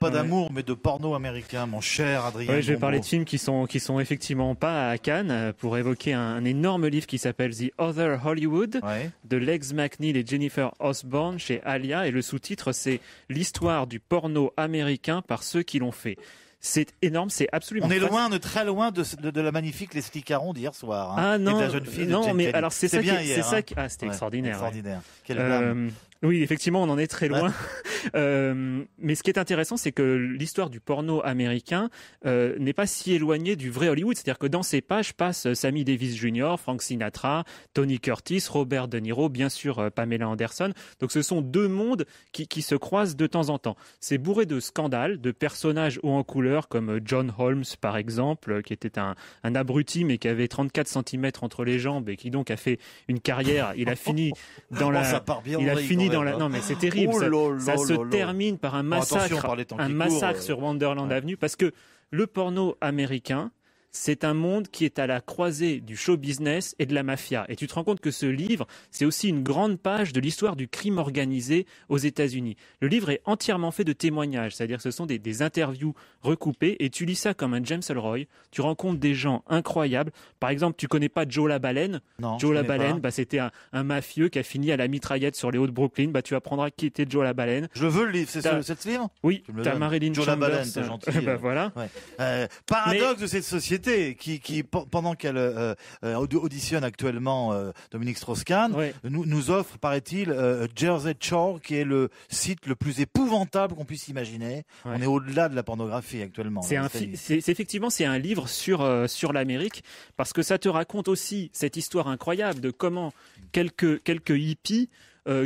pas d'amour, mais de porno américain, mon cher Adrien. Oui, je vais parler de films qui sont, qui sont effectivement pas à Cannes euh, pour évoquer un, énorme livre qui s'appelle The Other Hollywood de Lex McNeil et Jennifer Osborne chez Alia. Et le sous-titre, c'est l'histoire du porno américain par ceux qui l'ont fait. C'est énorme, c'est absolument. On est loin, de très loin de, de, la magnifique Leslie Caron d'hier soir. Hein, ah non, jeune fille non, mais alors c'est ça, c'est hein. qui, ah, c'était extraordinaire. Euh, oui, effectivement, on en est très loin. Euh, mais ce qui est intéressant, c'est que l'histoire du porno américain euh, n'est pas si éloignée du vrai Hollywood. C'est-à-dire que dans ces pages passent euh, Sammy Davis Jr., Frank Sinatra, Tony Curtis, Robert De Niro, bien sûr Pamela Anderson. Donc ce sont deux mondes qui, qui se croisent de temps en temps. C'est bourré de scandales, de personnages hauts en couleur comme John Holmes par exemple, qui était un, un abruti mais qui avait 34 cm entre les jambes et qui donc a fait une carrière. Il a fini dans la. part bien il a fini dans la. Hein. Non mais c'est terrible. Oh se termine par un massacre, un massacre sur euh, Wonderland Avenue parce que le porno américain c'est un monde qui est à la croisée du show business et de la mafia. Et tu te rends compte que ce livre, c'est aussi une grande page de l'histoire du crime organisé aux États-Unis. Le livre est entièrement fait de témoignages, c'est-à-dire ce sont des, interviews recoupées et tu lis ça comme un James Elroy. Tu rencontres des gens incroyables. Par exemple, tu connais pas Joe la non, Joe la bah, c'était un, mafieux qui a fini à la mitraillette sur les hauts de Brooklyn. Bah, tu apprendras qui était Joe la Baleine Je veux le livre, c'est ce, livre Oui, t'as Marilyn Joe Baleine, c'est gentil. Bah, hein. voilà. Euh, paradoxe de cette société qui, qui pendant qu'elle euh, euh, auditionne actuellement euh, Dominique Strauss-Kahn, nous, nous, offre, paraît-il, Jersey Shore, qui est le site le plus épouvantable qu'on puisse imaginer. On est au-delà de la pornographie actuellement. C'est hein, effectivement c'est un livre sur sur l'Amérique parce que ça te raconte aussi cette histoire incroyable de comment quelques quelques hippies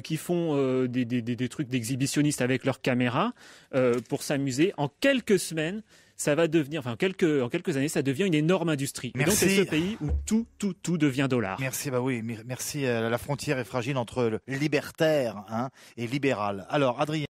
qui font des, des, trucs d'exhibitionnistes avec leurs caméras pour s'amuser en quelques semaines ça va devenir, enfin, en quelques, années, ça devient une énorme industrie. Merci. donc, c'est ce pays où tout, tout, tout devient dollar. Merci, bah oui, merci. Euh, la frontière est fragile entre libertaire hein, et libéral. Alors, Adrien.